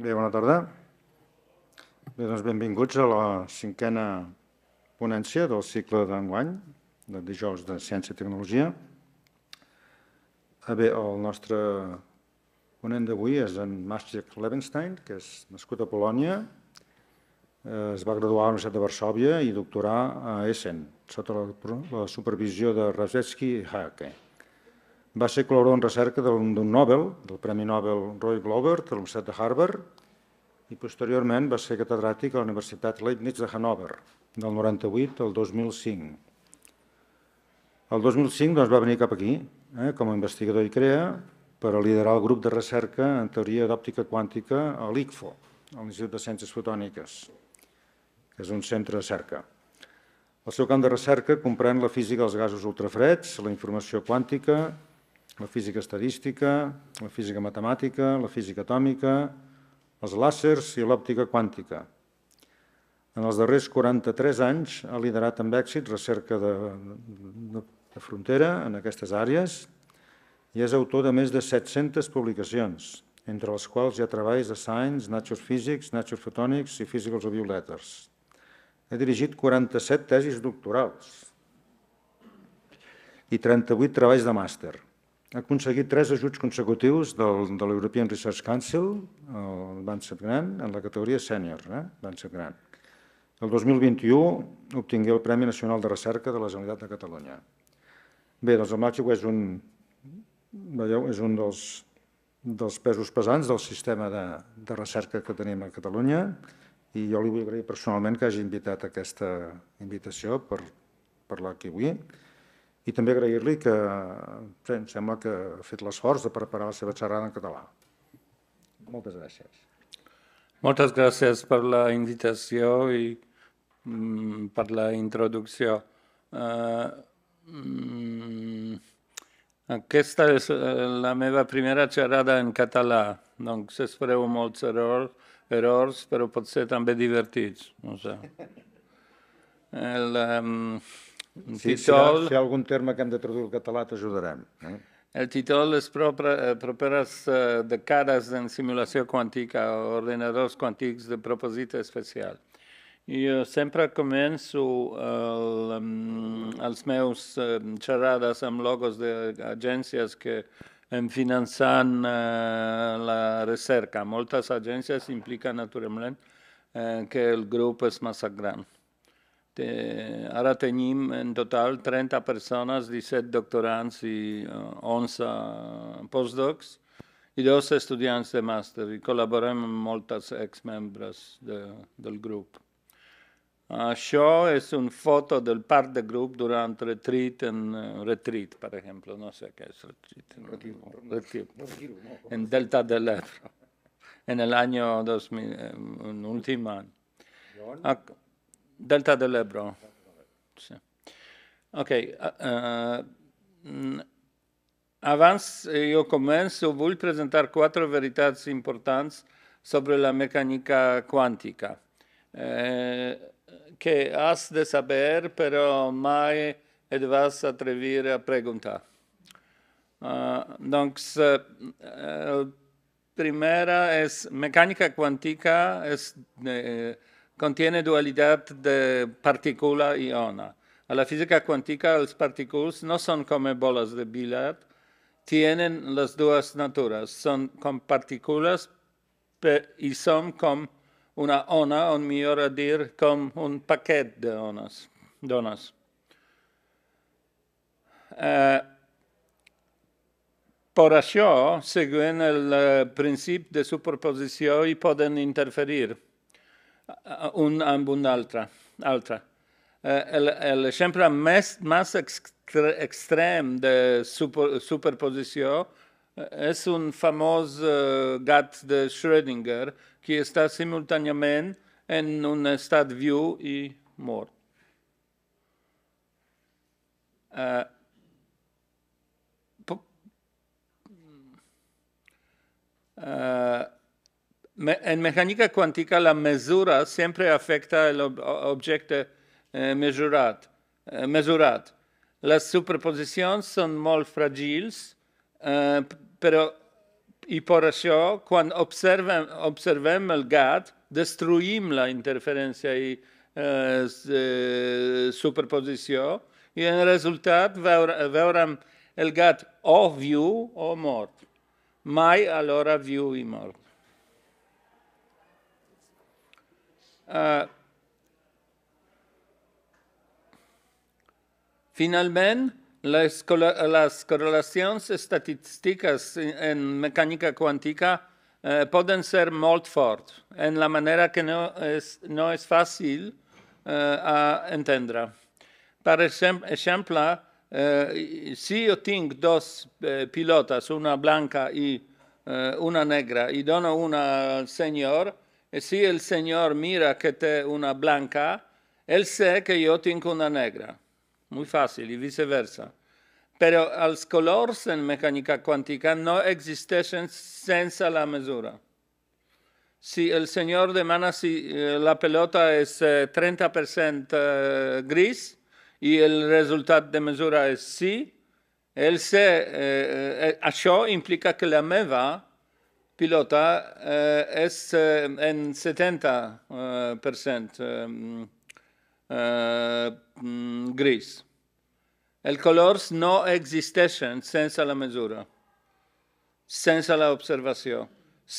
Bé, bona tarda. Bé, doncs benvinguts a la cinquena ponència del cicle d'enguany, de dijous de Ciència i Tecnologia. Eh, bé, el nostre ponent d'avui és en Maciek Levenstein, que és nascut a Polònia, eh, es va graduar a la Universitat de Varsovia i doctorar a Essen, sota la, supervisió de Razetsky i Hake va ser col·laborador en recerca d'un Nobel, del Premi Nobel Roy Glover, de l'Universitat de Harvard, i posteriorment va ser catedràtic a la Universitat Leibniz de Hannover, del 98 al 2005. El 2005 doncs, va venir cap aquí, eh, com a investigador i crea, per a liderar el grup de recerca en teoria d'òptica quàntica a l'ICFO, a l'Institut de Ciències Fotòniques, que és un centre de cerca. El seu camp de recerca comprèn la física dels gasos ultrafreds, la informació quàntica, la física estadística, la física matemàtica, la física atòmica, els làsers i l'òptica quàntica. En els darrers 43 anys ha liderat amb èxit recerca de, de, de frontera en aquestes àrees i és autor de més de 700 publicacions, entre les quals hi ha treballs de Science, Nature Physics, Nature Photonics i Physicals of Letters. He dirigit 47 tesis doctorals i 38 treballs de màster. Ha aconseguit tres ajuts consecutius del, de l'European Research Council, el Lancet Gran, en la categoria sènior, eh? Lancet Gran. El 2021 obtingué el Premi Nacional de Recerca de la Generalitat de Catalunya. Bé, doncs el Màxico és un, veieu, és un dels, dels pesos pesants del sistema de, de recerca que tenim a Catalunya i jo li vull agrair personalment que hagi invitat aquesta invitació per parlar aquí avui i també agrair-li que em sembla que ha fet l'esforç de preparar la seva xerrada en català. Moltes gràcies. Moltes gràcies per la invitació i mm, per la introducció. Eh, mm, aquesta és eh, la meva primera xerrada en català, doncs espereu molts errors, errors però potser també divertits, no sé. El, eh, um, mm, un sí, títol... Si hi ha algun terme que hem de traduir al català, t'ajudarem. Eh? El títol és eh, properes eh, de cares en simulació quàntica, ordenadors quàntics de propòsit especial. Jo sempre començo el, mm, els meus eh, xerrades amb logos d'agències que en finançant la recerca. Moltes agències impliquen naturalment que el grup és massa gran. Eh, ara tenim en total 30 persones, 17 doctorants i 11 eh, postdocs i dos estudiants de màster i col·laborem amb moltes exmembres de, del grup. Això és una foto del part de grup durant retreat en uh, retreat, per exemple, no sé què és retreat. En, retiro, retreat. Retiro, no. en Delta de l'Ebre, en l'any 2000, en l'últim any. Delta del Ebro. Ok. Uh, yo comienzo. Voy a presentar cuatro verdades importantes sobre la mecánica cuántica. Eh, que has de saber pero mai et vas atrever a preguntar. Ah, eh, la primera es mecánica cuántica es... contiene dualitat de partícula i ona. A la física cuántica, els partículas no són como boles de billar, tenen les dues naturas, són com partícules i son com una ona, o mejor dir, com un paquet de Eh, per això, següent el eh, principi de superposició, hi poden interferir. Eh, un amb un altre. altre. Eh, L'exemple més, més extrem de super, superposició eh, és un famós gat de Schrödinger que està simultàniament en un estat viu i mort. Uh, uh, me en mecánica cuántica la mesura siempre afecta el ob objecte eh, mesurat. Eh, mesurat. Les superposicions són molt fràgils, eh, però i per això, quan observem, observem el gat, destruïm la interferència i eh, eh superposició i en resultat veurem el gat o viu o mort. Mai alhora viu i mort. Eh, finalment, les, les correlacions estadístiques en mecànica quàntica eh, poden ser molt forts, en la manera que no és, no és fàcil eh, a entendre. Per exemple, eh, si jo tinc dos eh, pilotes, una blanca i eh, una negra, i dono una al senyor, Eh, si el Señor mira que te una blanca, Él sé que yo tengo una negra. Muy fácil y viceversa. Pero els colors en mecánica cuántica no existeixen sense la mesura. Si el Señor demanda si eh, la pelota es 30% eh, gris y el resultado de mesura es sí, él se, eh, això implica que la meva pilota eh, es eh, en 70% eh, mm, mm, gris. Els colors no existeixen sense la mesura, sense l'observació.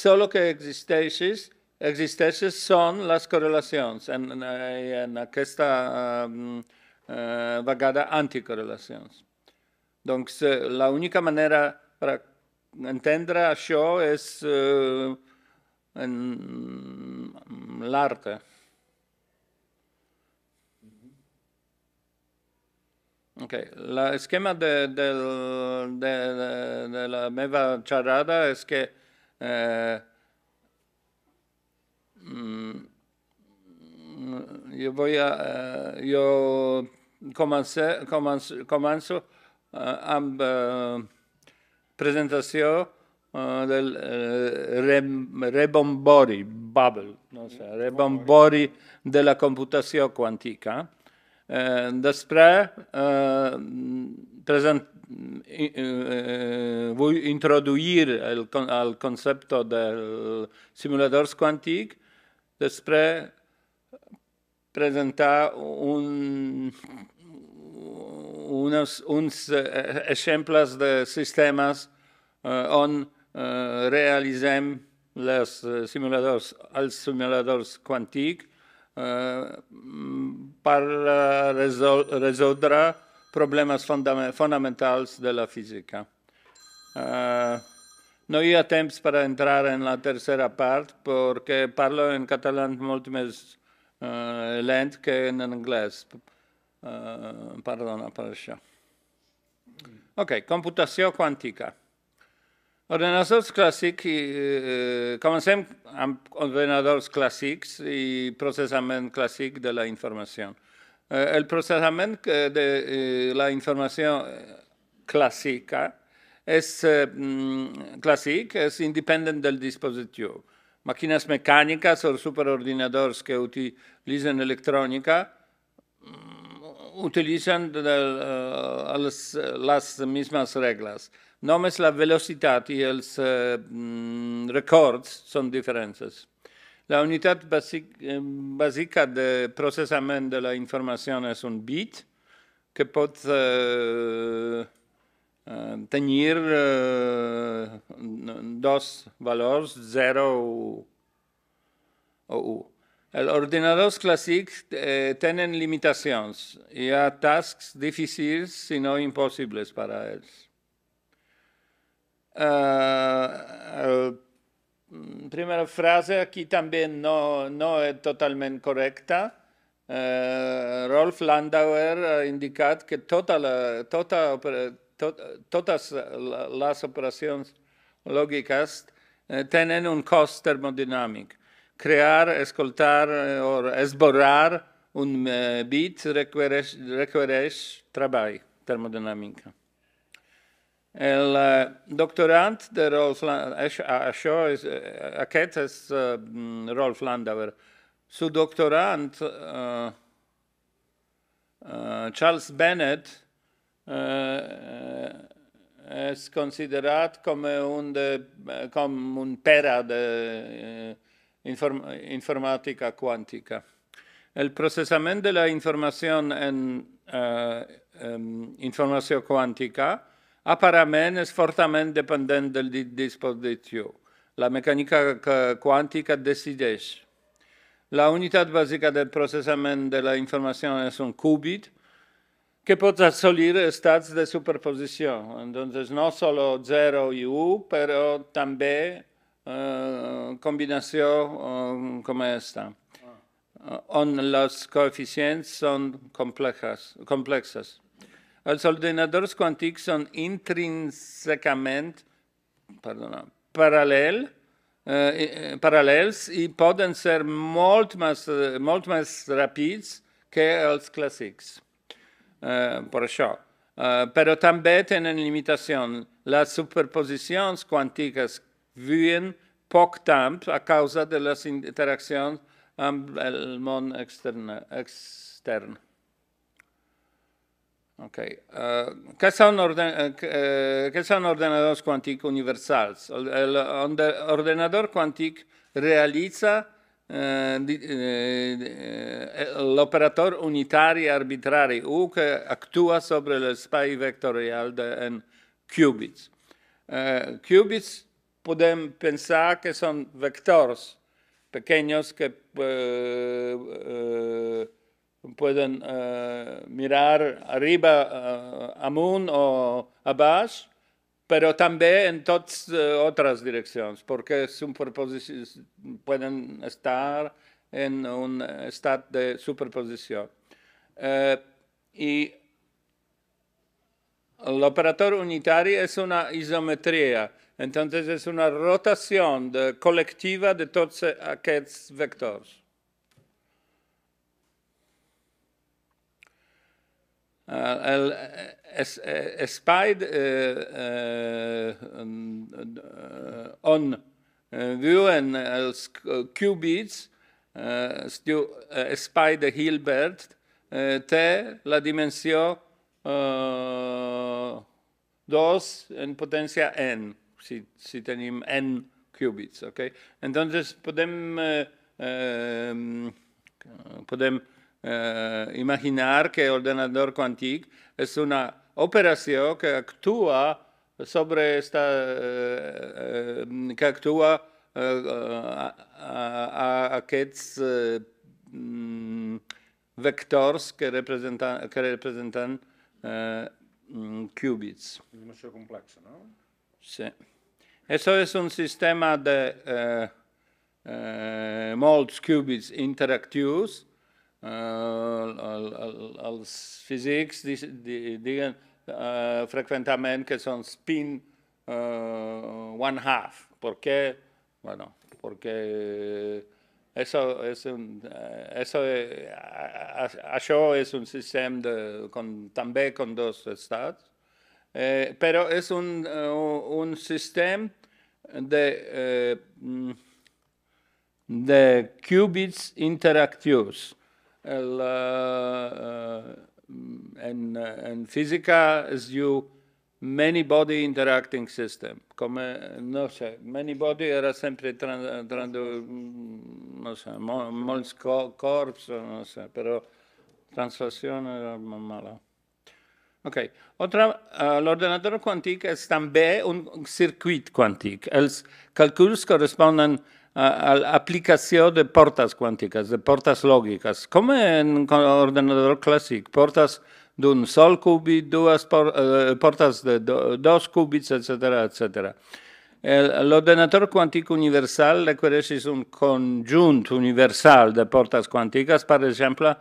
Solo que existeixis, existeixes són les correlacions, en, en aquesta vegada anticorrelacions. Doncs l'única manera per entendre això és eh, en l'art. Okay. L'esquema de, de, de, de, la meva xerrada es que eh, yo voy a eh, yo jo comanzo començo, eh, amb... presentació uh, eh, del uh, rem, rebombori, bubble, no sé, rebombori de la computació quàntica. Uh, després uh, present, uh, vull introduir el, el concepte dels simuladors quàntics, després presentar un, unes, uns exemples de sistemes Eh, on eh, realitzem les eh, simuladors, els simuladors quàntics per resol resoldre problemes fonamentals de la física. No hi ha temps per entrar en la tercera part perquè parlo en català molt més lent que en anglès. Perdona per això. Ok, computació quàntica. Ordenadors clàssics, eh, comencem amb ordenadors clàssics i processament clàssic de la informació. Eh, el processament de eh, la informació clàssica és eh, mm, clàssic, és independent del dispositiu. Màquines mecàniques o superordinadors que utilitzen electrònica mm, utilitzen de, de, eh, les, les mismes regles. Només la velocitat i els eh, mm, records són diferents. La unitat eh, bàsica de processament de la informació és un bit que pot eh, eh tenir eh, dos valors, 0 o, o 1. Els ordinadors clàssics eh, tenen limitacions. Hi ha tasks difícils, si no impossibles per a ells la eh, eh, primera frase aquí també no, no és totalment correcta. Uh, Rolf Landauer ha indicat que tota la, tota, tot, totes les operacions lògiques tenen un cost termodinàmic. Crear, escoltar o esborrar un bit requereix, requereix treball termodinàmic. El uh, de Rolf Landauer, eh, eh, mm, Rolf Landauer. Su doctorant, Charles Bennett, es considerado como un, un pera de informática cuántica. El procesamiento de la información en em, información cuántica. és fortament dependent del dispositiu. La mecànica quàntica decideix. La unitat bàsica del processament de la informació és un qubit que pot assolir estats de superposició. Entonces, no solo 0 i 1, però també eh, combinació eh, com aquesta, ah. on les coeficients són complexes. complexes. Els ordenadors quàntics són intrínsecament perdona, paral·lel, eh, eh, paral·lels i poden ser molt més, molt més ràpids que els clàssics. Eh, per això. Eh, però també tenen limitacions. Les superposicions quàntiques viuen poc temps a causa de les interaccions amb el món extern. extern. Eh, eh, eh, ¿qué, son ordenadores cuánticos universales? El ordenador cuántico realiza el operador unitario arbitrario U que actúa sobre el espacio vectorial de, en qubits. qubits podemos pensar que son vectores pequeños que pueden eh, mirar arriba, eh, amunt o a baix, però també en totes eh, altres direccions, perquè poden estar en un estat de superposició. Eh, I l'operator unitari és una isometria, entonces és una rotació de, col·lectiva de tots eh, aquests vectors. Eh, el eh, es, eh, eh mm, on view els qubits Spider-Hilbert té la dimensió 2 en potència n, si, si tenim n qubits. Okay? Entonces podem, eh, mm, podem eh, imaginar que ordenador quantic és una operació que actua sobre esta, eh, eh que actua eh, a, a, aquests eh, mm, vectors que representen, que representen eh, qubits. És una complexa, no? Sí. Això és un sistema de eh, eh, molts qubits interactius eh, el, el, els físics di, di, diguen eh, freqüentament que són spin eh, one half, perquè, bueno, perquè eso és un, eh, eso, eh, això és un sistema de, con, també amb dos estats, eh, però és un, eh, un sistema de, eh, de qubits interactius. and, and physica as you many body interacting system, come, non so, cioè, many body era sempre tra, tra mm, non so, mo, molti co, corps, non so, però translazione mala. Ok, Otra, uh, eh, l'ordinador quantique è també un circuit quantico Els calculs corresponden a aplicació de portes quàntiques, de portes lògiques, com en ordenador clàssic, portes d'un sol cúbit, dues eh, portes de dos cúbits, etc etc. L'ordenador quàntic universal requereix un conjunt universal de portes quàntiques, per exemple,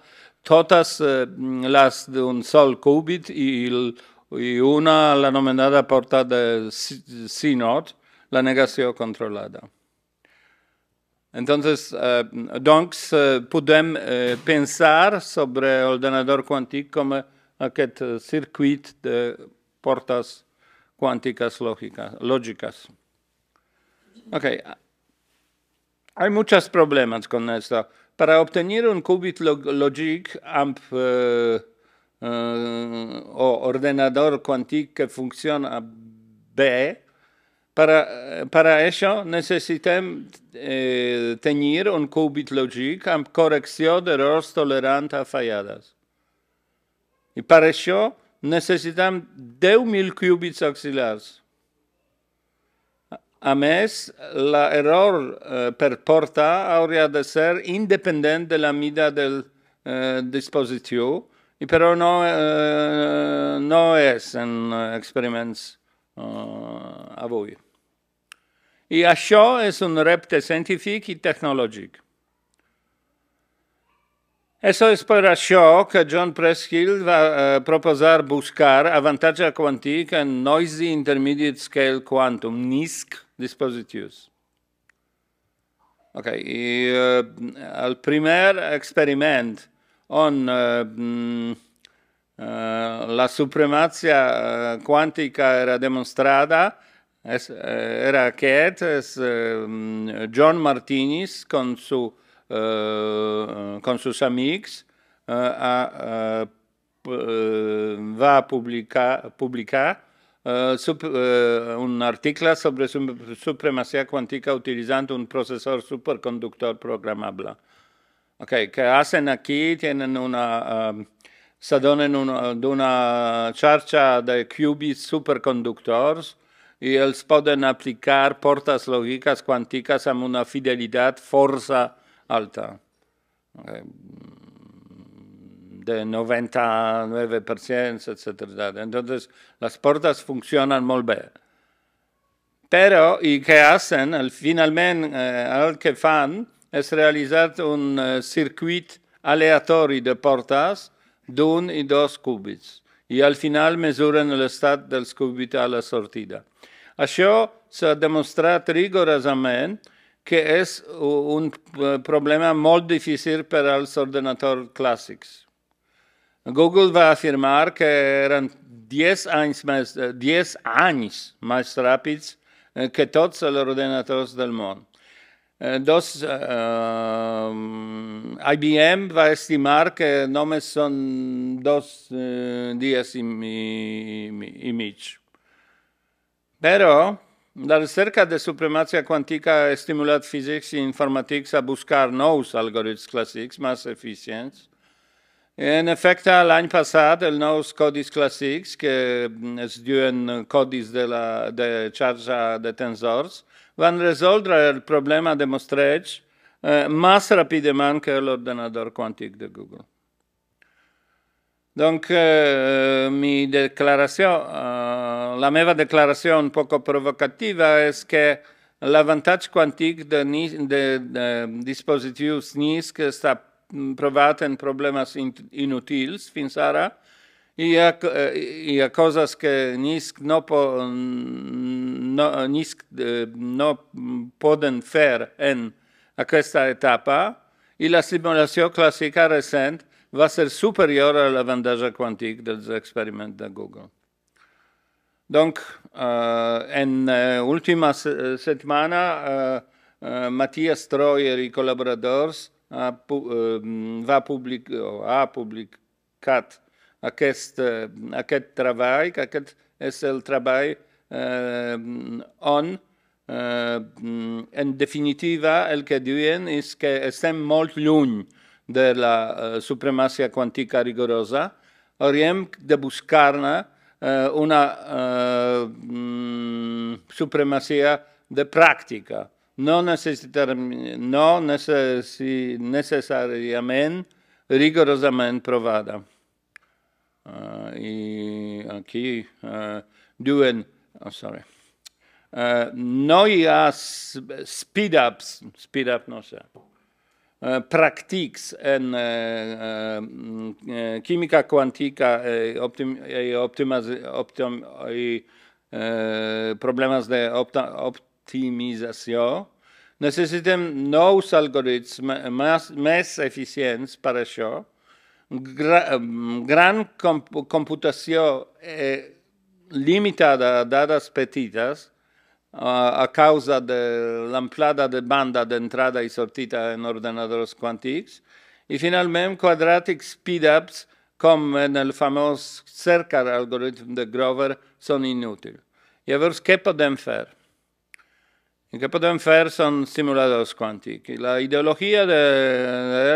totes eh, les d'un sol cúbit i, i una l'anomenada porta de sinot, la negació controlada. Entonces, eh, eh, podemos eh, pensar sobre ordenador cuántico como aquest circuit de portas cuánticas lógicas, lógicas. Ok. Hay muchos problemas con esto. Para obtener un qubit logic amp, o ordenador cuántico que funciona B, Per a, per a això necessitem eh, tenir un qubit lògic amb correcció d'errors tolerant a fallades. I per això necessitem 10.000 qubits auxiliars. A més, l'error eh, per porta hauria de ser independent de la mida del eh, dispositiu, i però no, eh, no és en eh, experiments Eh, avui. I això és un repte científic i tecnològic. És per això que John Preskill va eh, proposar buscar avantatge quàntic en Noisy Intermediate Scale Quantum, NISC, dispositius. Okay, i, eh, el primer experiment on eh, mm, Eh, la supremazia eh, quantica era dimostrata, eh, era che mm, John Martinis con, su, con sus amigos a, va a publicar, publicar un articolo sulla supremacía quantica utilizzando un procesador superconductor programmabile. Ok, che hacen qui, tienen una... s'adonen d'una xarxa de qubits superconductors i els poden aplicar portes lògiques quàntiques amb una fidelitat força alta, eh, de 99%, etc. Entonces, les portes funcionen molt bé. Però, i què hacen? finalment, eh, el que fan és realitzar un eh, circuit aleatori de portes d'un i dos cúbits, i al final mesuren l'estat dels cúbits a la sortida. Això s'ha demostrat rigorosament que és un eh, problema molt difícil per als ordenadors clàssics. Google va afirmar que eren 10 anys més, 10 eh, anys més ràpids eh, que tots els ordenadors del món. Eh, dos, eh, eh IBM va estimar que només són dos eh, dies i, i, i mig. Però la recerca de supremacia quàntica ha estimulat físics i informàtics a buscar nous algoritmes clàssics més eficients. En efecte, l'any passat, els nous codis clàssics, que es diuen codis de, la, de xarxa de tensors, van a resolver el problema de Mostrage eh, más rápidamente que el ordenador cuántico de Google. Entonces, eh, mi declaración, eh, la meva declaración poco provocativa es que el ventaja cuántico de, de, de dispositivos está mm, probado en problemas inútiles, fins Sara. hi ha, hi e, ha coses que NISC no, po, no, NISC e, no poden fer en aquesta etapa i la simulació clàssica recent va ser superior a l'avantatge quàntic dels experiments de Google. Donc, eh, en eh, última setmana, eh, eh, Matthias Troyer i col·laboradors ha, eh, va public, ha publicat aquest, eh, aquest treball, que aquest és el treball eh, on, eh, en definitiva, el que diuen és que estem molt lluny de la eh, supremacia quàntica rigorosa, hauríem de buscar-ne eh, una eh, mm, supremacia de pràctica. No, no necessàriament rigorosament provada. Eh, i aquí eh, diuen, oh, sorry, eh, no hi ha speed-ups, speed-up no sé, pràctics en química quàntica i, optim, i, optimazi, optim, i problemes d'optimització, necessitem nous algoritmes més, més eficients per això, gran computación eh, limitada dadas petitas ah, a causa de la ampliada de banda de entrada y salida en ordenadores cuánticos y finalmente quadratic speedups como en el famoso CERCAR algoritmo de Grover son inútiles. Y a ver, ¿qué podemos hacer? ¿Qué podemos hacer son simuladores cuánticos? La ideología de, de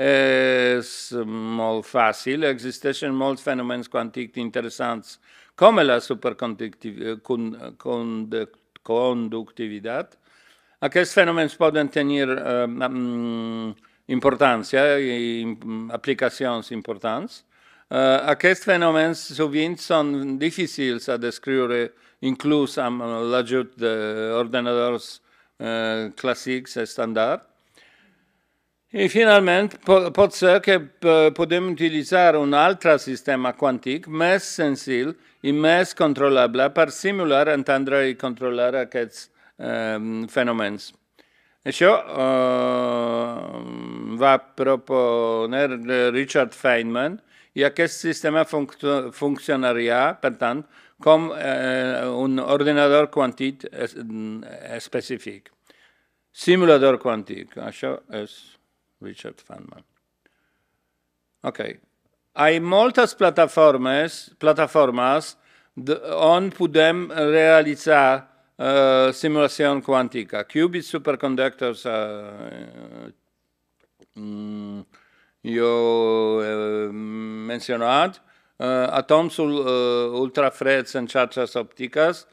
és molt fàcil. Existeixen molts fenòmens quàntics interessants, com la superconductivitat. Eh, aquests fenòmens poden tenir eh, mm, importància i mm, aplicacions importants. Eh, aquests fenòmens sovint són difícils a descriure, inclús amb l'ajut d'ordenadors eh, clàssics estàndards, E finalment pot ser que eh, podem utilitzar un altre sistema quantic més senzill i més controlable per simular, entendre i controlar aquests eh, fenomens. Això eh, va proponer Richard Feynman i aquest sistema func funcionaria, per tant, com eh, un ordinador quantit específic. Simulador quantic, això és Richard Feynman. Ok. Hi moltes plataformes, plataformes on podem realitzar uh, eh, simulació quàntica. Qubits superconductors uh, mm, jo he eh, mencionat, uh, atoms ul, uh, ultrafreds en xarxes òptiques,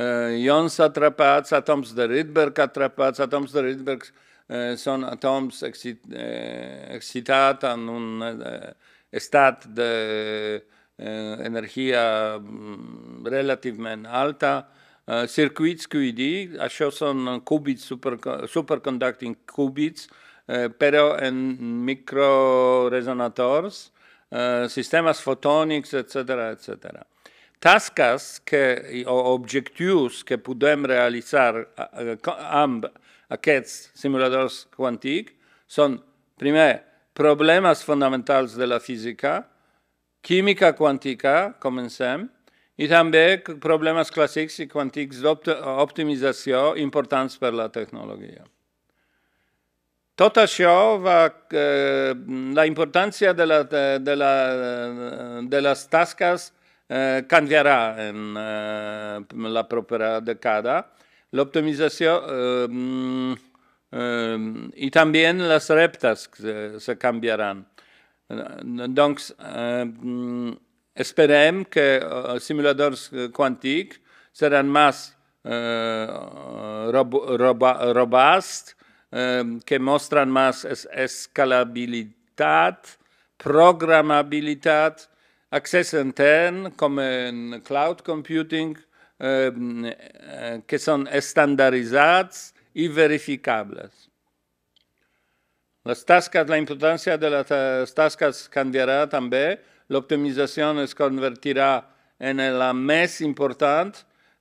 uh, ions atrapats, atoms de Rydberg atrapats, atoms de Rydberg eh, són atoms excit, eh, excitats en un eh, estat d'energia de, eh, mm, relativament alta, eh, circuits QED, això són qubits, super, superconducting qubits, eh, però en microresonators, eh, sistemes fotònics, etc etc. Tasques que, o objectius que podem realitzar eh, eh, amb aquests simuladors quàntics són, primer, problemes fonamentals de la física, química quàntica, comencem, i també problemes clàssics i quàntics d'optimització importants per la tecnologia. Tot això va... Eh, la importància de, la, de, la, de les tasques eh, canviarà en eh, la propera dècada, l'optimització eh, eh, i també les reptes que se canviaran. Doncs eh, esperem que els eh, simuladors eh, quàntics seran més eh, rob, robust, eh, que mostren més es escalabilitat, programabilitat, accés intern com en cloud computing, Eh, que són estandarditzats i verificables. Les tasques, la importància de les eh, tasques canviarà també. L'optimització es convertirà en la més important,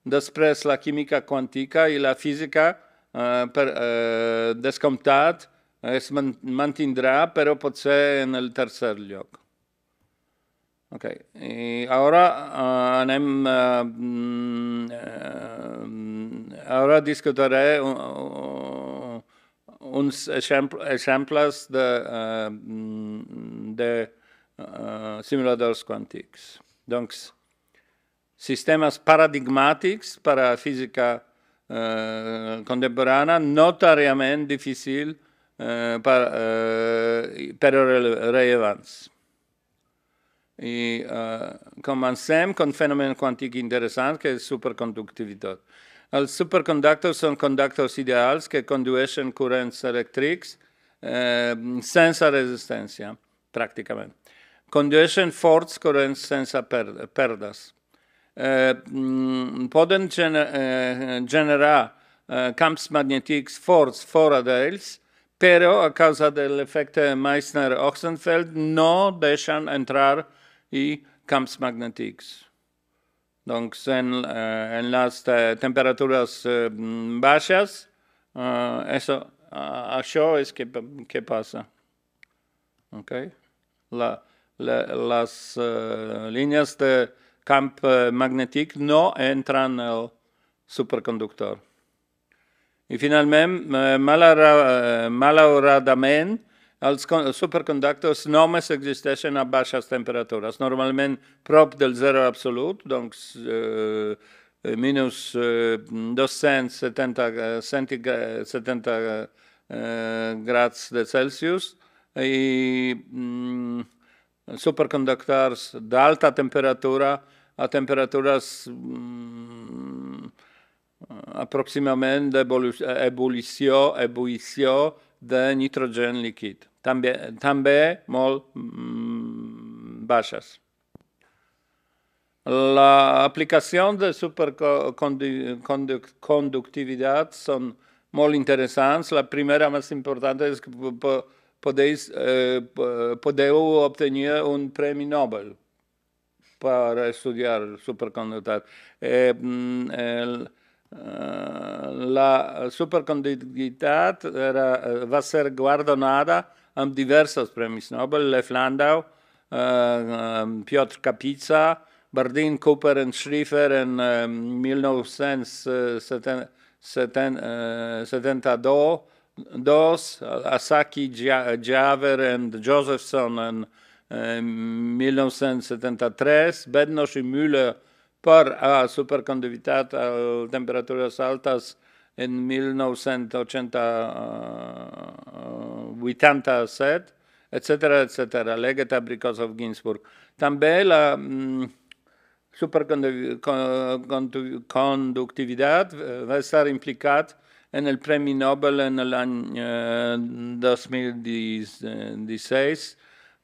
després la química quàntica i la física, eh, per, eh, descomptat, es mantindrà, però potser en el tercer lloc. Ok, I ara uh, anem... Uh, uh, ara discutiré un, uh, uns exemples de, uh, de uh, simuladors quàntics. Doncs, sistemes paradigmàtics per a física eh, contemporània notàriament difícil eh, per, per però rellevants. i uh, eh, comencem con fenomen quàntic interessant, que és superconductivitat. Els superconductors són conductors ideals que condueixen corrents elèctrics eh, sense resistència, mm, pràcticament. Condueixen forts corrents sense perdes. Eh, poden gener eh, generar eh, camps magnètics forts fora d'ells, però a causa de l'efecte meissner ochsenfeld no deixen entrar i camps magnètics. Doncs euh, en, eh, en les temperatures eh, baixes, eh, això, això és que, que passa. Okay? La, la, les eh, línies de camp eh, magnètic no entren al superconductor. I finalment, eh, malaura, eh, malauradament, els superconductors només existeixen a baixes temperatures, normalment prop del zero absolut, doncs eh, minus eh, 270 70, 70 eh, eh, eh grads de Celsius i mm, superconductors d'alta temperatura a temperatures mm, aproximadament d'ebullició, ebullició, ebullició de nitrogen líquid, també, també molt mm, baixes. L'aplicació de superconductivitat són molt interessants. La primera més important és que podeu, eh, podeu obtenir un premi Nobel per estudiar superconductivitat. Eh, eh, Eh, la superconductività eh, va a ser guardonata a Nobel, Lef Landau, eh, Piotr Kapica, Bardeen, Cooper and Schrieffer in uh, 1972, Asaki Javer and Josephson in 1973, Bednos i Müller por la superconductividad a eh, temperaturas altas en 1987, eh, etcétera, etcétera. de Ginsburg. También la mm, superconductividad eh, va a estar implicada en el Premio Nobel en el año 2016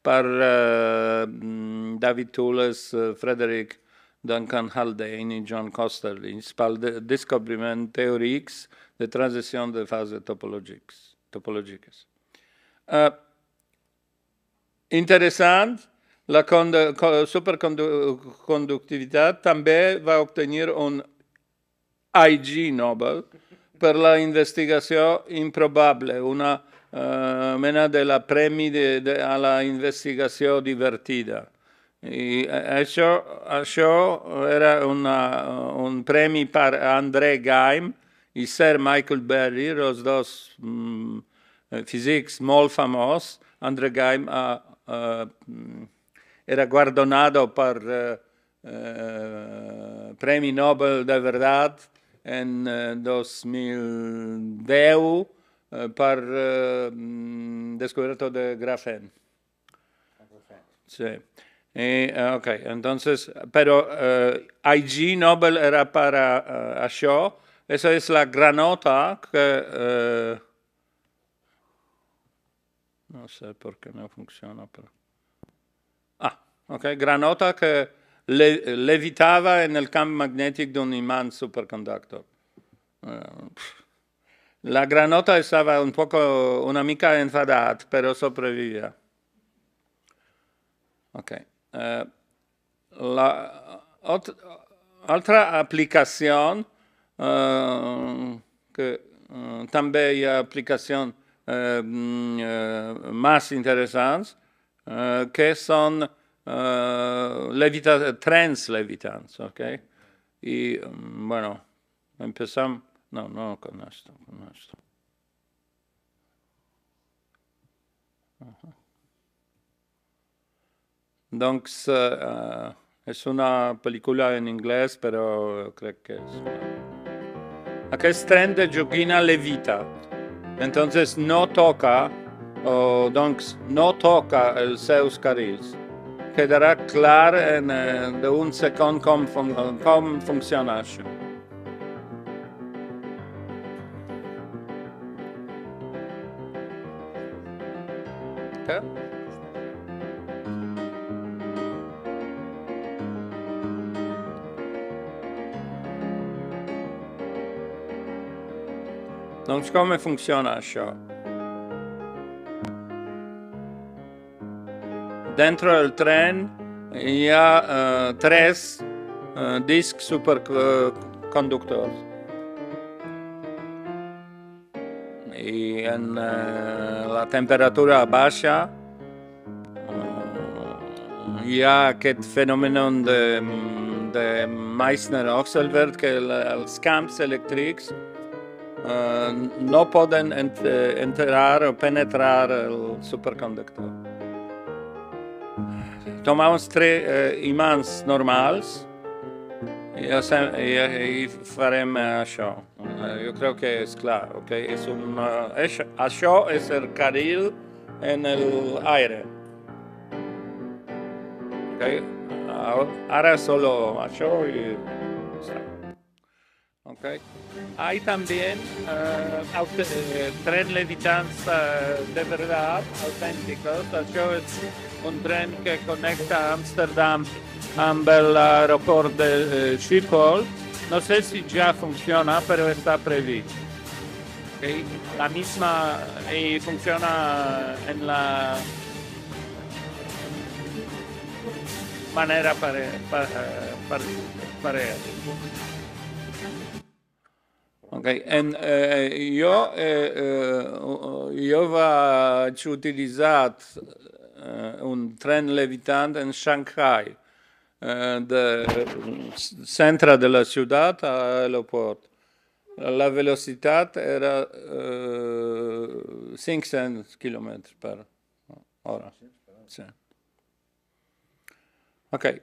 para David Tules Frederick Duncan Haldane i John Costerlins pel de descobriment teòrics de transicions de fase topològiques. Uh, interessant, la superconductivitat també va obtenir un IG Nobel per la investigació improbable, una uh, mena de la premi de, de, a la investigació divertida. I això, això era una, un premi per André Geim i Sir Michael Berry, els dos mm, físics molt famosos. André Gaim a, a, mm, era guardonado per eh, eh, Premi Nobel de Verdad en eh, 2010 eh, per eh, mm, descoberto de grafen. Sí. Eh, ah, ok, entonces, pero eh, IG Nobel era para uh, Esa es la granota que... no sé por qué no funciona, pero... Ah, ok, granota que le, levitaba en el campo magnético de un imán superconductor. la granota estaba un poco, una mica enfadada, pero sobrevivía. Okay. Eh, la otra aplicación eh, que eh, también aplicación mm, más interesante que son levita trens levitantes, ¿ok? Y mm, bueno, empezamos, no, no con esto, con esto. Entonces, eh, eh, es una película en inglés, pero creo que es una... el tren de joguina levita. Entonces, no toca, o, no toca el seus Caris, Quedará claro en, eh, un segundo cómo funciona Doncs com funciona això? Dentro del tren hi ha uh, tres uh, discs superconductors. I en uh, la temperatura baixa hi ha aquest fenomen de, de Meissner-Oxelberg, que els camps elèctrics Eh, no pueden entrar eh, o penetrar el superconductor. Tomamos tres eh, imanes normales y, faremos show. yo creo que es claro, que okay? es un, show, es el carril en el aire. Okay? Ahora solo show y... Hay también uh, tren de eh, de verdad, auténtico, es un tren que conecta Amsterdam con el aeropuerto de Schiphol. No sé si ya funciona, pero está previsto. La misma y funciona en la manera para, para, para, para Okay. And, eh, io, eh, eh io vaig utilitzat eh, un tren levitante in Shanghai, eh, centro della città all'aeroporto. La velocità era eh, 500 km per ora. Sì. Ok.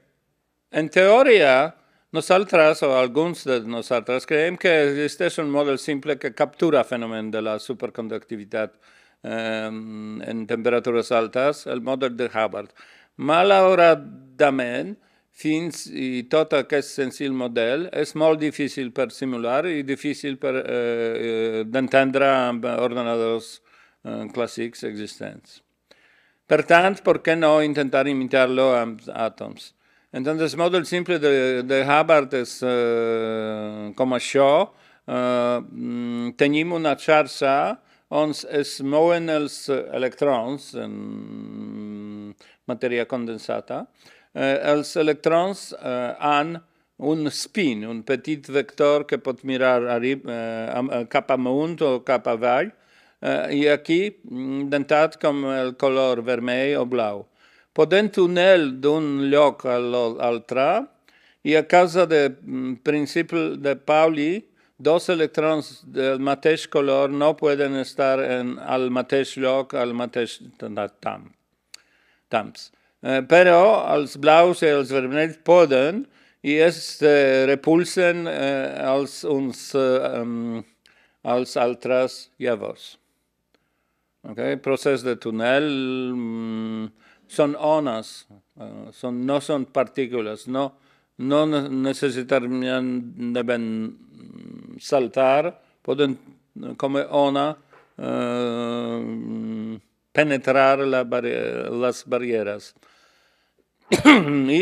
in teoria, Nosaltres, o alguns de nosaltres, creiem que existeix un model simple que captura el fenomen de la superconductivitat eh, en temperatures altes, el model de Hubbard. Malauradament, fins i tot aquest senzill model és molt difícil per simular i difícil per eh, eh, d'entendre amb ordenadors eh, clàssics existents. Per tant, per què no intentar imitar-lo amb àtoms? Entonces, model simple de, de Hubbard és eh, com això. Eh, mm, tenim una xarxa on es mouen els electrons en matèria condensada. Eh, els electrons eh, han un spin, un petit vector que pot mirar arrib, eh, eh, cap amunt o cap avall, eh, i aquí mm, dentat com el color vermell o blau podent tunel d'un lloc a l'altre i a causa del mm, principi de Pauli, dos electrons del mateix color no poden estar en, al mateix lloc al mateix temps. Eh, però els blaus i els vermells poden i es eh, repulsen eh, els uns eh, als altres llavors. Okay? Procés de tunel... Mm, son onas, eh, son, no son partículas, no, no necesitan, deben mm, saltar, pueden eh, como ona eh, penetrar las barreras. y,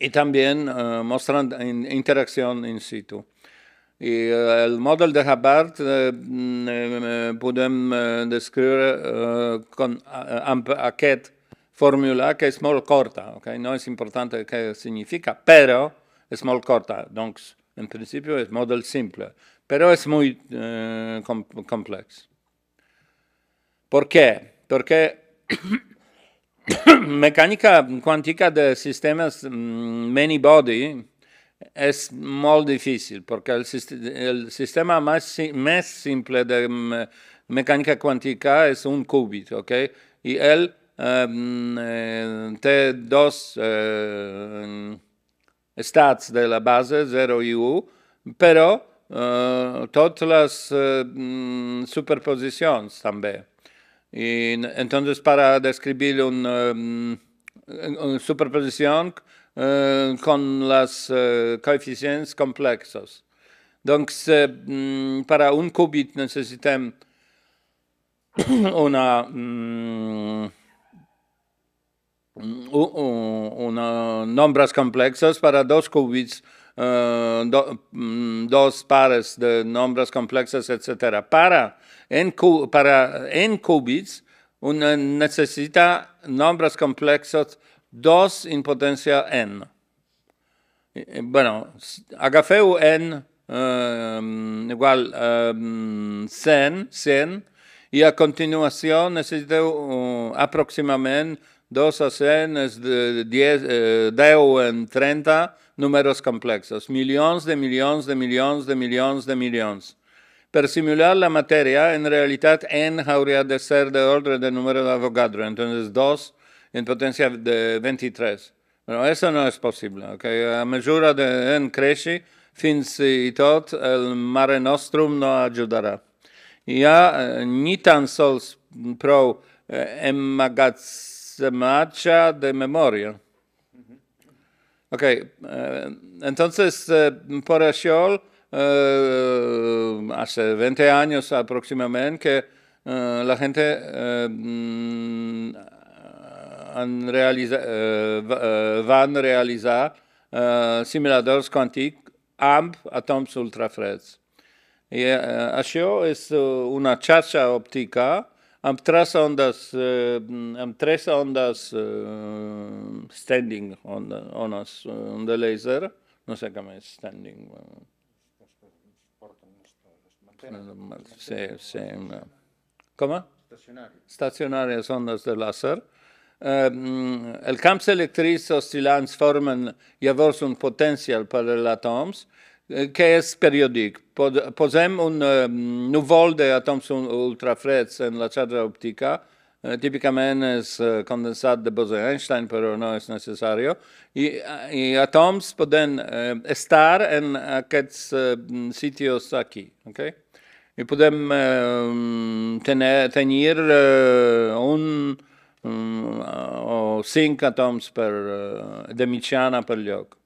y, también muestran interacción in situ. Y eh, el modelo de Hubbard eh, mm, eh, podemos describir con aquella fórmula que es muy corta, okay? no es importante qué significa, pero es muy corta, entonces en principio es modelo simple, pero es muy complejo. ¿Por qué? Porque mecánica cuántica de sistemas mm, many body és molt difícil, perquè el, el sistema més, més simple de mecànica quàntica és un qubit, ok? I ell eh, té dos eh, estats de la base, 0 i 1, però eh, totes les eh, superposicions també. I, entonces, para descriure un, eh, una superposició, Euh, con les eh, coeficients complexos. Mm, per para un qubit necessitem una, mm, una nombres complexos para dos qubits, eh, do, mm, dos pares de nombres complexos, etc. Para en, para en qubits, un eh, necessita nombres complexos 2 in potència n. E, e, bueno, agafeu n eh, igual eh, sen, sen, i a continuació necessiteu uh, aproximadament 2 a 100 és 10, eh, 10 en 30 números complexos, milions de milions de milions de milions de milions. Per simular la matèria, en realitat n hauria de ser de ordre de número d'Avogadro, entonces 2 en potencia de 23. Bueno, eso no es posible. A medida de N crece, fins el Mare Nostrum no ayudará. Ya eh, ni tan sols pro eh, emmagazemacha de memoria. Mm-hmm. Ok, eh, entonces por eso hace 20 años aproximadamente, que la gente en realitzar, eh, eh, van realitzar eh, simuladors quàntics amb atoms ultrafreds. I, eh, això és eh, una xarxa òptica amb tres ondes, eh, amb tres ondes eh, standing, on, ones on eh, de laser, no sé com és standing. Sí, sí. Com? Estacionàries. Estacionàries ondes de làser. Em, el campo eléctrico se transforma en un potencial para los átomos que eh, es periódico. Posem un em, nuvol de átomos ultrafreds en la charla óptica, eh, típicamente es eh, condensado de Bose-Einstein, pero no es necesario, y, los átomos pueden estar en aquests em, sitios aquí. Okay? Y podemos tener un... um, mm, o syncatoms per, uh, eh, demiciana per gli occhi.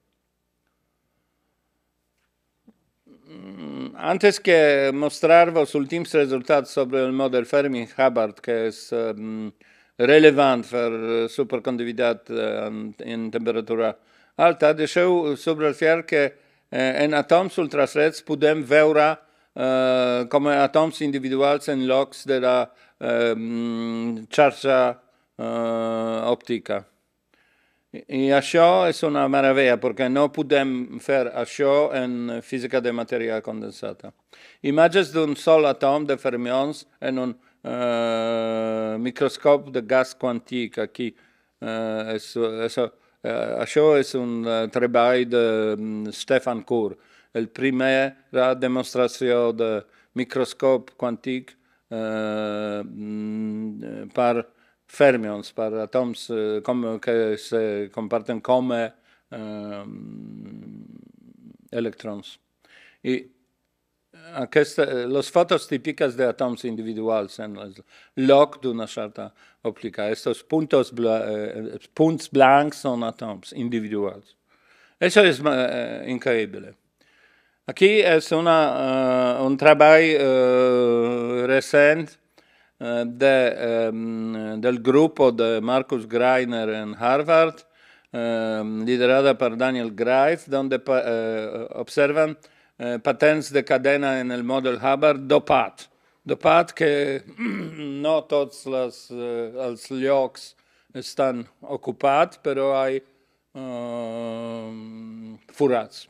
Mm, antes que mostrarvos últimos resultados sobre el model Fermi-Hubbard, che è um, relevant for eh, superconductivitet uh, en temperatura alta, deixeu subrafiar que eh, en atoms ultrasreds podem veure eh, com atoms individuals en llocs della la eh, xarxa eh, òptica. I, I això és una meravella, perquè no podem fer això en física de matèria condensada. Imatges d'un sol atom de fermions en un eh, microscop de gas quàntic Aquí, eh, és, és, uh, això és un eh, treball de mm, Stefan Kur, el primer eh, demostració de microscop quàntic eh, mm, per fermions, para toms eh, que se comparten como ehm, electrons. Eh, Las fotos típicas de atoms individuals en de una certa óptica. Estos puntos, eh, blancos son atoms individuales. Eso es increíble. Aquí es un trabajo recent. de, um, del gruppo di Marcus Greiner in Harvard, um, liderata per Daniel Greif, dove uh, eh, osservan uh, eh, patents de cadena en el model Hubbard dopat. Dopat che no tots les, uh, els llocs estan ocupats, però hi uh, forats.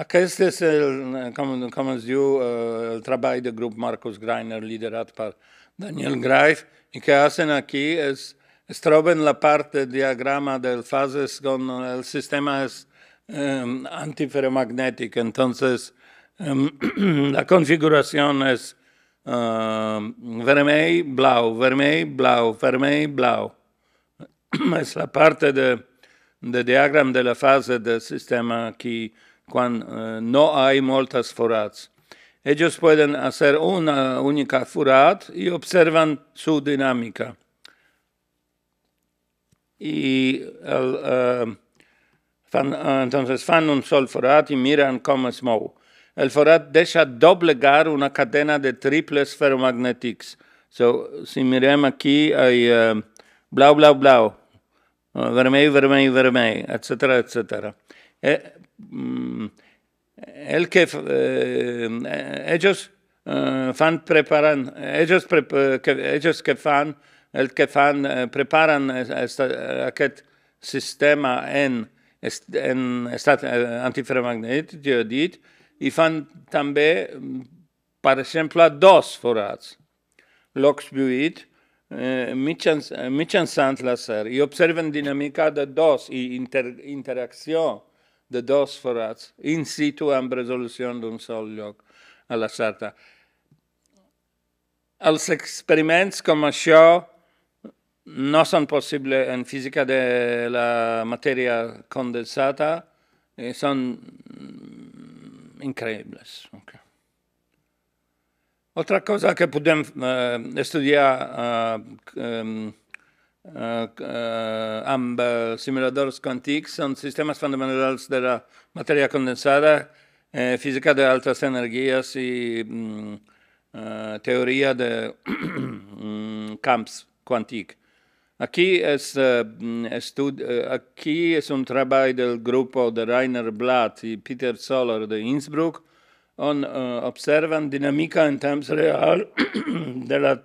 Aquest és, el, com, com es diu, el treball del grup Marcus Greiner liderat per uh, Daniel Greif, i que hacen aquí es, es troben la parte diagrama del fases con el sistema es um, antiferromagnético. Entonces, um, la configuración es uh, vermell, blau, vermell, blau, vermell, blau. és la parte de, de diagrama de la fase del sistema que quan, uh, no hay moltes forats. Ellos pueden hacer una única furad y observan su dinámica. Y el, uh, fan, uh, entonces fan un sol forat y miran cómo es mou. El forat deja doblegar una cadena de triples ferromagnetics. So, si miramos aquí, hay uh, blau, blau, blau, vermei, vermell, vermell, etc., etc. Eh, mm, el que eh, ellos eh, eh, fan preparan, ellos, eh, pre que, eh, ellos que fan, el que fan eh, esta, aquest sistema en, en estat antiferromagnètic, jo he dit, i fan també, mm, per exemple, dos forats. L'ox buit, eh, mitjans, mitjançant l'acer, i observen dinàmica de dos i inter, interacció de dos forats, in situ amb resolució d'un sol lloc a la xarta. Els experiments com això no són possibles en física de la matèria condensada i eh, són mm, increïbles. Okay. Altra cosa che potremmo eh, studiare eh, Eh, eh, amb simuladors quàntics, són sistemes fonamentals de la matèria condensada, eh, física d'altres energies i mm, eh, teoria de mm, camps quàntics. Aquí és, eh, estud, eh, aquí és un treball del grup de Rainer Blatt i Peter Soller de Innsbruck on eh, observen dinàmica en temps real de la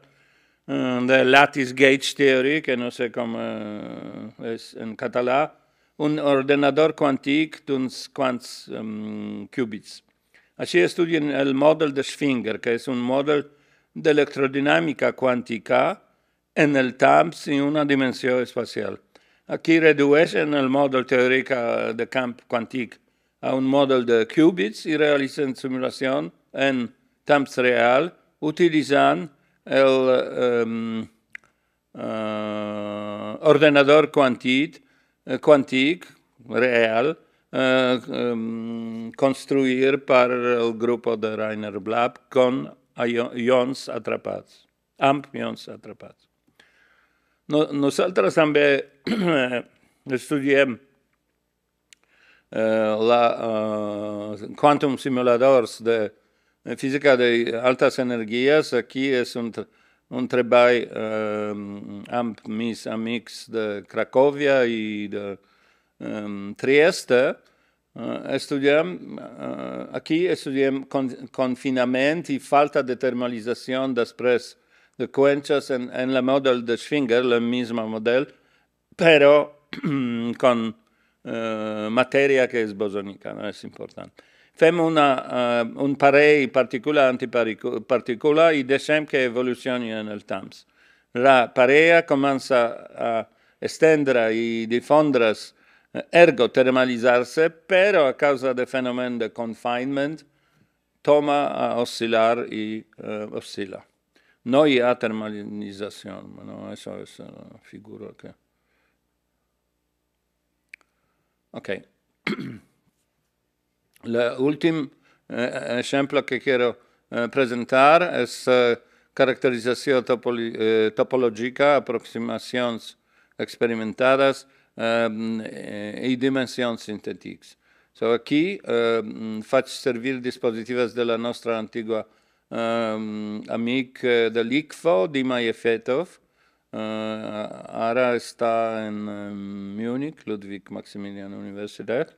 de Lattice Gauge Theory, que no sé com és uh, en català, un ordenador quàntic d'uns quants um, qubits. Així estudien el model de Schwinger, que és un model d'electrodinàmica quàntica en el temps i una dimensió espacial. Aquí redueixen el model teòric de camp quàntic a un model de qubits i realitzen simulacions en temps real utilitzant el ehm, eh, ordenador quantit, eh, quantic real eh, ehm, construir per el grup de Rainer Blab con ions atrapats, amb ions atrapats. No, nosaltres també estudiem la, uh, quantum simuladors de Eh, física de altas energías, aquí es un, un treball ehm, mis de Cracovia y de ehm, Trieste. Eh, eh, aquí estudiamos confinamiento y falta de termalización después de cuenchas en, en la model de Schwinger, el mismo model, pero con materia que es bosónica, no? es importante. Fem una, uh, un parei particular antiparticular i deixem que evolucioni en temps. La parea comincia a estendere e diffondere, eh, ergo termalitzar però a causa del fenomeno de confinement toma a oscillare e uh, oscil·la. No hi termalizzazione, termalització, no? això és una figura que... Ok. L'ultim eh, exemple que quiero eh, presentar és eh, caracterització topoli, eh, topològica, aproximacions experimentades eh, i dimensions sintètiques. So, aquí eh, faig servir dispositius de la nostra antiga eh, amic eh, de l'ICFO, Dima Efetov, eh, ara està en eh, Múnich, Ludwig Maximilian Universität,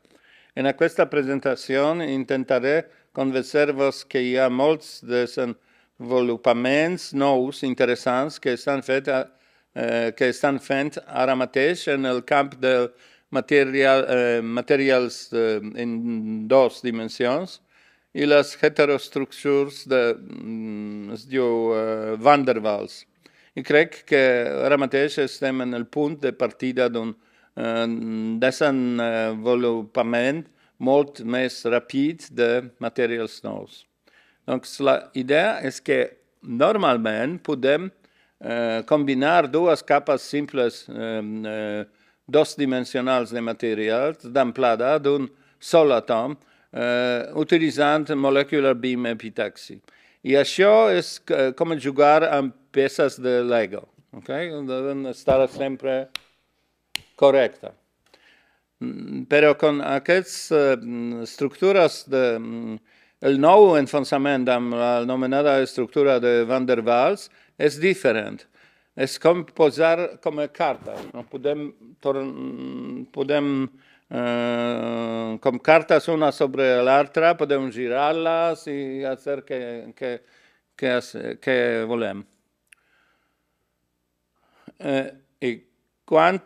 en aquesta presentació intentaré convencer-vos que hi ha molts desenvolupaments nous interessants que estan, fet, eh, que estan fent ara mateix en el camp de material, eh, materials eh, en dos dimensions i les heterostructures de, mm, es diu eh, van der Waals. I crec que ara mateix estem en el punt de partida d'un Eh, desenvolupament molt més ràpid de materials nous. Doncs la idea és que normalment podem eh, combinar dues capes simples eh, dos-dimensionals de materials d'amplada d'un sol atom eh, utilitzant molecular beam epitaxi. I això és eh, com jugar amb peces de Lego. Okay? Deuen estar sempre correcta. Però con aquests eh, eh, estructures de mm, el nou amb la nomenada estructura de Van der Waals és diferent. És com posar a carta. No podem torn, mm, podem eh, com carta una sobre l'altra, podem girar les si fer que que que que volem. Eh, i quan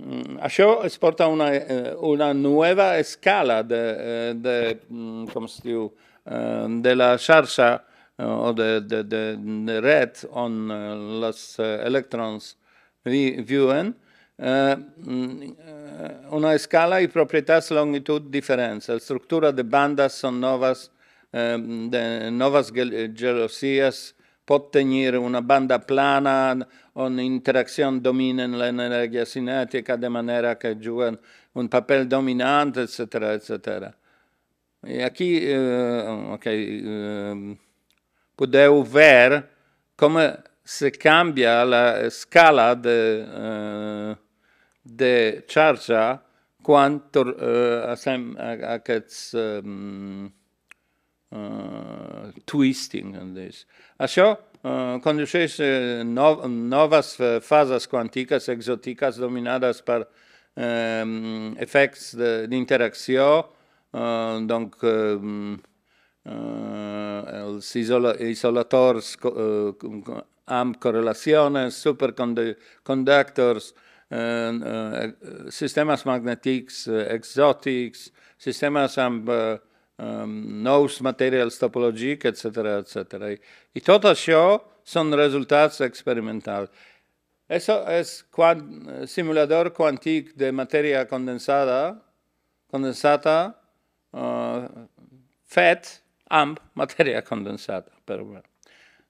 Mm, això es porta a una, eh, una nova escala de, eh, de, mm, com es diu, eh, de la xarxa o de, de, de, de red on els electrons viuen, mm, una escala i propietats longitud diferents. estructura de bandes són noves, de noves gelosies, pot tenir una banda plana un'interazione interacción dominen cinetica di maniera che manera un papel dominante, eccetera, eccetera. E qui uh, eh, ok, uh, ehm, podeu ver como se cambia la scala di uh, eh, charge quando uh, eh, aquests... Um, uh, twisting on this. Això Uh, conduceix uh, eh, no, noves eh, fases quàntiques exòtiques dominades per um, efectes d'interacció, uh, donc uh, eh, els isola isolators uh, amb correlacions, superconductors, Uh, uh, sistemes magnètics exòtics, sistemes amb uh, um, nous materials topològics, etc etc. I tot això són resultats experimentals. Això és quant, simulador quàntic de matèria condensada, condensada uh, fet amb matèria condensada. bé.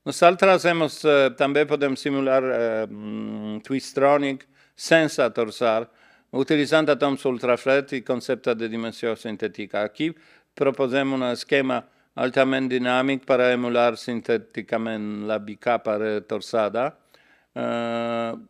Nosaltres hemos, eh, també podem simular eh, mm, twistronic sense torçar, utilitzant atoms ultrafred i concepte de dimensió sintètica. Aquí proposemos eh, eh, eh, un esquema altamente dinamico per emulare sinteticamente la bicapa retorçada. Uh,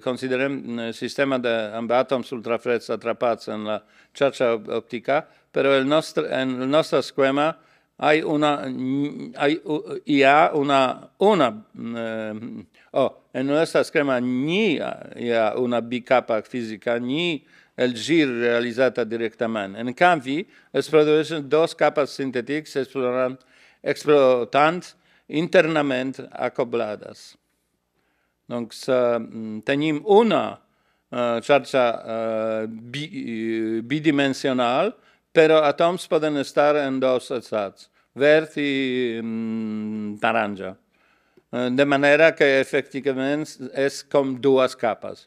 consideriamo il sistema di ambatom ultrafrezza trapazza nella cercia optica, però il nostro, il nostro schema hai una, hai, IA una, una eh, oh, e nella schema ni IA una bicapa fisica, ni el gir realitzat directament. En canvi, es produeixen dos capes sintètics explotant internament acoblades. Doncs eh, tenim una eh, xarxa eh, bi, eh, bidimensional, però atoms poden estar en dos estats, verd i taranja, mm, eh, De manera que efectivament és com dues capes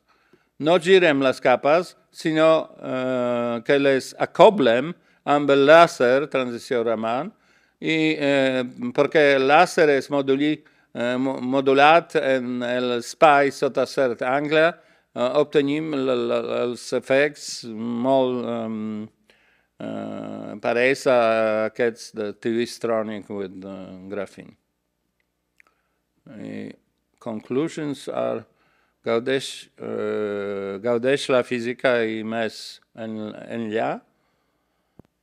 no girem les capes, sinó eh, que les acoblem amb el làser transició Raman, i, eh, perquè el làser és moduli, eh, modulat en l'espai sota cert angle, eh, obtenim els efectes molt eh, eh, parells a aquests de TV Stronic with uh, graphene. I conclusions are gaudeix, eh, gaudeix la física i més en, enllà.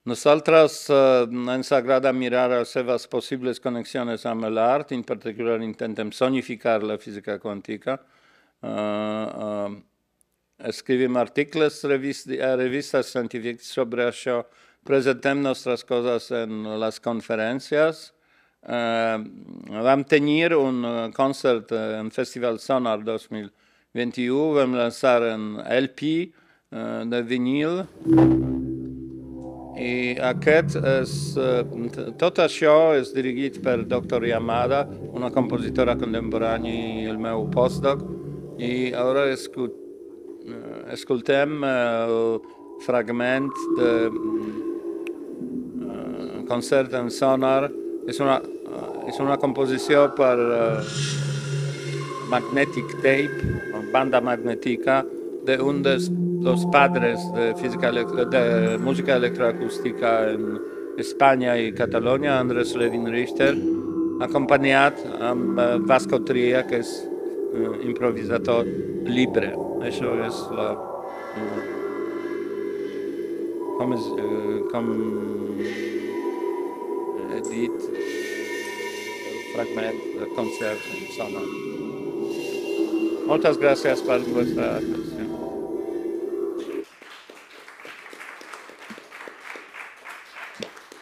Nosaltres eh, ens agrada mirar les seves possibles connexions amb l'art, en particular intentem sonificar la física quàntica. Eh, eh, escrivim articles revist, a eh, revistes científiques sobre això, presentem nostres coses en les conferències, eh, vam tenir un eh, concert, en festival sonar 2000, 21 vam lanzar un LP eh, de vinil i aquest és, eh, tot això és dirigit per Dr. Yamada, una compositora contemporània el meu postdoc i ara escu eh, escoltem el fragment de concert en sonar és una, és una composició per uh, magnetic tape banda magnética de uno dels los padres de, física, de música electroacústica en Espanya i Catalunya, Andrés Levin Richter, acompanyat amb eh, Vasco Tria, que és uh, eh, improvisador libre. Això és la... Uh, ¿Cómo es? Uh, com, edit, fragment, concert, sonoro. Moltes gràcies per vostra atenció.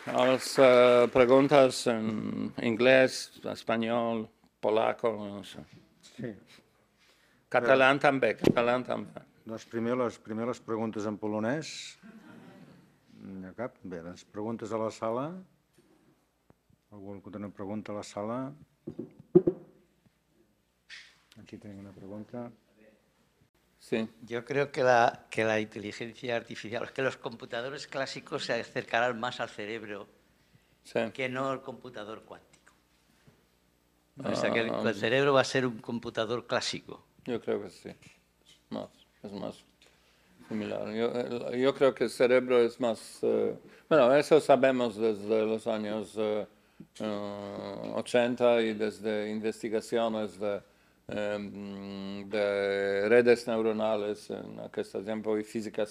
Les uh, eh, preguntes en anglès, espanyol, o no sé. Sí. Català també, català també. Doncs primer les, primer les preguntes en polonès. No cap. Bé, les preguntes a la sala. Algú que tenen pregunta a la sala? Aquí tengo una pregunta. Sí. Yo creo que la, que la inteligencia artificial, que los computadores clásicos se acercarán más al cerebro que no al computador cuántico. o sea, ah, que el, um. cerebro va a ser un computador clásico. Yo creo que sí. Más, es más similar. Yo, creo que el cerebro es más... Eh, bueno, eso sabemos desde los años 80 eh, eh, y desde investigaciones de Ehm, de redes neuronales en este tiempo y física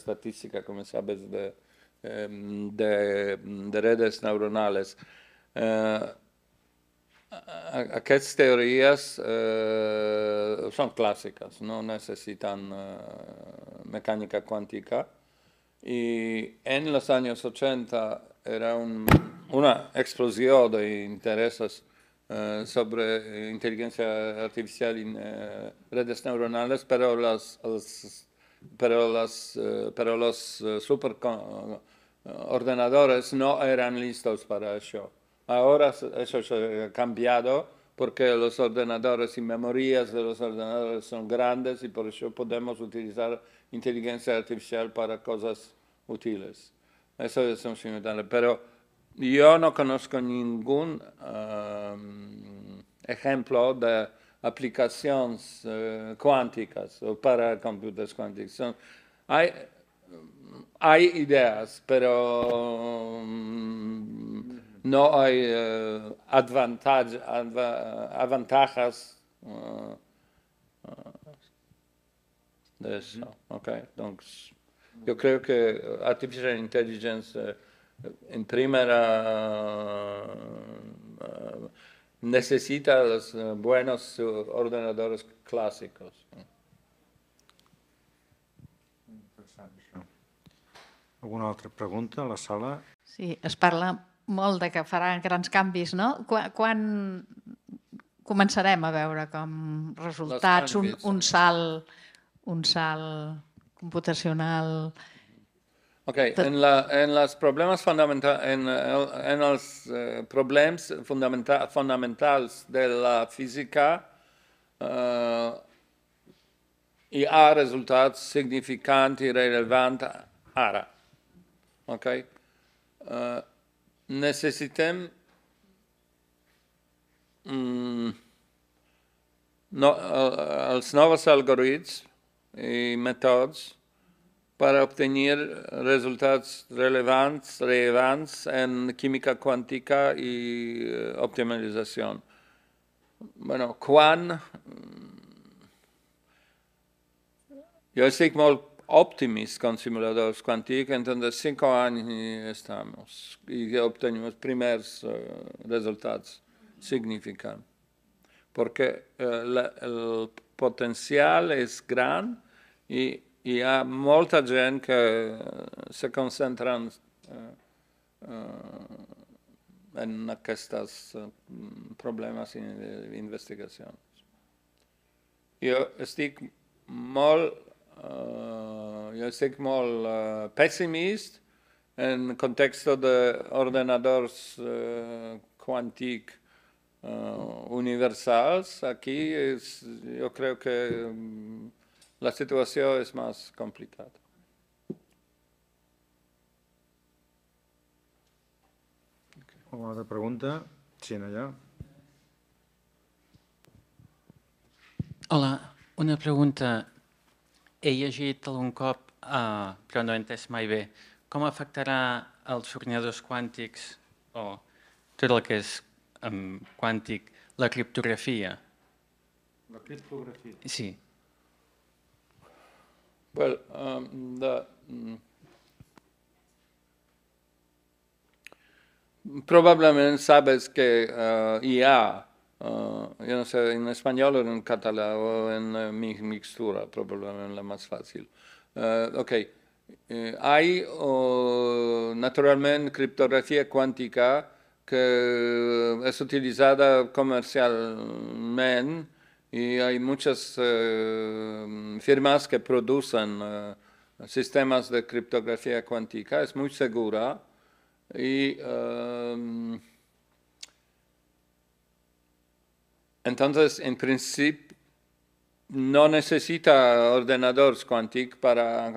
como de, de, redes neuronales ehm, estas teorías ehm, son clásicas, no necesitan mecánica cuántica. Y en los años 80 era una explosión de intereses eh, sobre inteligencia artificial y eh, redes neuronales, pero las, pero las, eh, los superordenadores no eran listos para eso. Ahora eso se ha cambiado porque los ordenadores y memorias de los ordenadores son grandes y por eso podemos utilizar inteligencia artificial para cosas útiles. Eso es un Pero yo no conozco ningún um, ejemplo de aplicaciones eh, cuánticas o para computadores cuánticos. hay, ideas, pero mm, no hay eh, uh, uh yo creo que artificial intelligence eh, en primera uh, los buenos ordenadores clásicos. Alguna altra pregunta a la sala? Sí, es parla molt de que farà grans canvis, no? Quan, quan començarem a veure com resultats, canvis, un, un salt un salt computacional Ok, en, la, en, les problemes fundamentals, en, eh, en els eh, problemes fundamenta fonamentals de la física eh, hi ha resultats significants i rellevants ara. Ok? Eh, necessitem mm, no, eh, els nous algoritmes i mètodes para obtener resultados relevantes, relevantes en química cuántica y eh, optimización. Bueno, quan... Jo estic molt optimist con simuladors quàntics, entonces cinco anys estamos y obtenemos primers eh, resultats significants. Porque eh, el potencial és gran y hi ha molta gent que se concentra eh, eh, en aquests eh, problemes d'investigacions. Jo estic molt, jo estic molt pessimist en context d'ordenadors quàntic universals. Aquí és, jo crec que mm, la situació és més complicada. Una altra pregunta? Xina, allà. Hola, una pregunta. He llegit algun cop, uh, però no he entès mai bé, com afectarà els ordinadors quàntics o tot el que és um, quàntic la criptografia? La criptografia? Sí. Well, um, the, mm, probablement sabes que uh, hi ha, uh, jo no sé, en espanyol o en català o en uh, mi mixtura, probablement la més fàcil. Uh, ok, uh, hay uh, naturalment criptografia quàntica que és utilitzada comercialment y hay muchas eh, firmas que producen eh, sistemas de criptografía cuántica, es muy segura y em, entonces en principio no necesita ordenadores cuánticos para,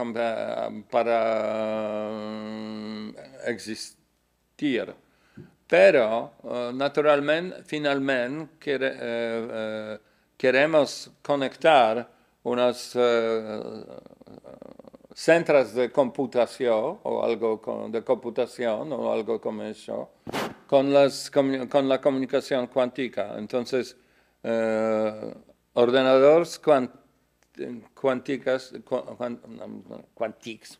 para existir. Pero, eh, naturalmente, finalmente, queremos conectar unas eh, eh, centros de computación o algo con, de computación o algo como eso, con, las, con la comunicación cuántica. Entonces, eh, ordenadores cuánticas, cuant, cuánticos,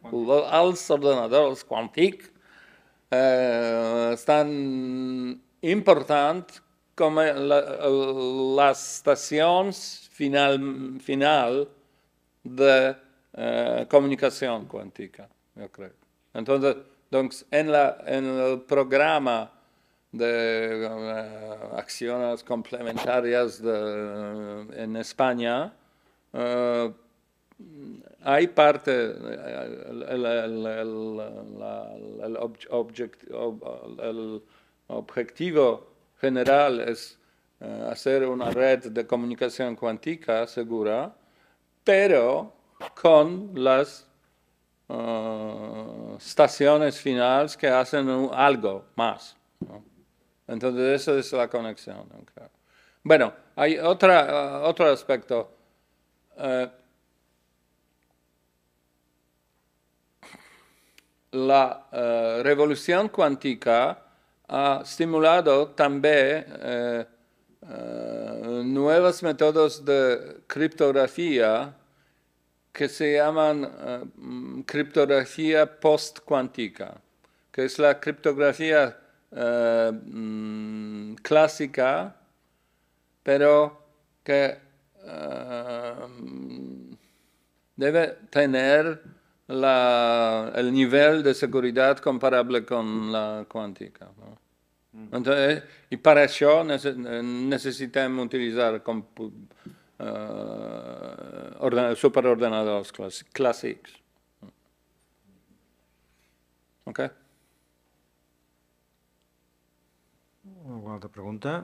los ordenadores cuánticos eh, están importantes como la, estación final, de eh, comunicación cuántica, yo creo. Entonces, en, el programa de eh, acciones complementarias eh, en España, hay parte, el, el, objetivo general es eh, hacer una red de comunicación cuántica segura, pero con las eh, estaciones finales que hacen algo más. Entonces, esa es la conexión. Bueno, hay eh, otro aspecto. la revolución cuántica ha estimulado también eh, eh, nuevos métodos de criptografía que se llaman eh, criptografía post-cuántica, que es la criptografía mm, clásica, pero que debe tener el nivel de seguridad comparable con la cuántica. Mm. I per això necessitem utilitzar com, eh, superordenadors clàssics. Mm. Ok? Alguna altra pregunta?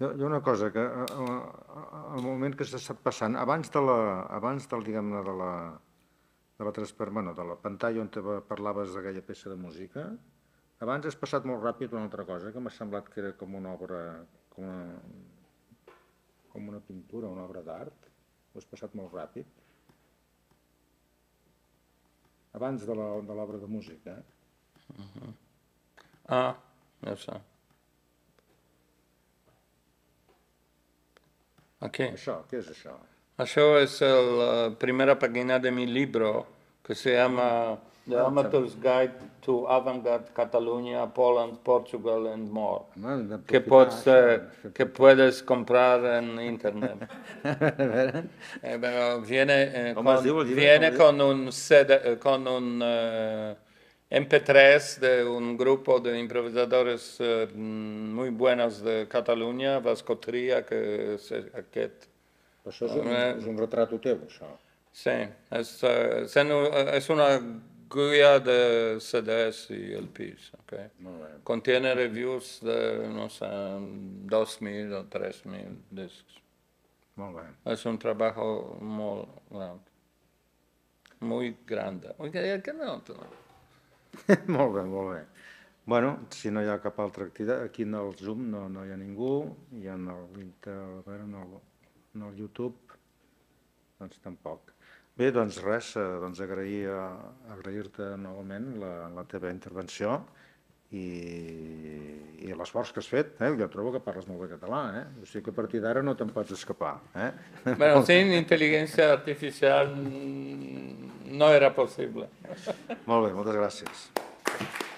Hi ha una cosa, que al moment que s'està passant, abans de la, abans del, diguem la, de la, de la, bueno, de la pantalla on parlaves d'aquella peça de música, abans has passat molt ràpid una altra cosa, que m'ha semblat que era com una obra, com una, com una pintura, una obra d'art. Ho has passat molt ràpid. Abans de l'obra de, de música. Uh -huh. Ah, ja sé. Aquí. Això, què és això? Això és la eh, primera pàgina de mi llibre, que se llama... The ah, Amateur's Guide to Avant-Garde, Catalunya, Poland, Portugal and more. Ah, que, puedes eh, que puedes comprar en internet. Eh, viene, eh, con, viene con un, MP3 de un grupo de improvisadores muy buenos de Cataluña, Vasco Tria, que es pues un, retrato un Sí, es una GUIA de CDS y LPs. Okay? Contiene reviews de, no sé, 2.000 o 3.000 discs. Molt bé. És un treball molt gran. Muy grande. Què no? molt bé, molt bé. Bueno, si no hi ha cap altra activitat, aquí en el Zoom no, no hi ha ningú, i en el, en el, en el YouTube doncs tampoc. Bé, doncs res, eh, doncs agrair, eh, agrair-te novament la, la teva intervenció i, i l'esforç que has fet. Eh? Jo trobo que parles molt bé català, eh? o sigui que a partir d'ara no te'n pots escapar. Eh? Bueno, sin intel·ligència artificial no era possible. Molt bé, moltes gràcies.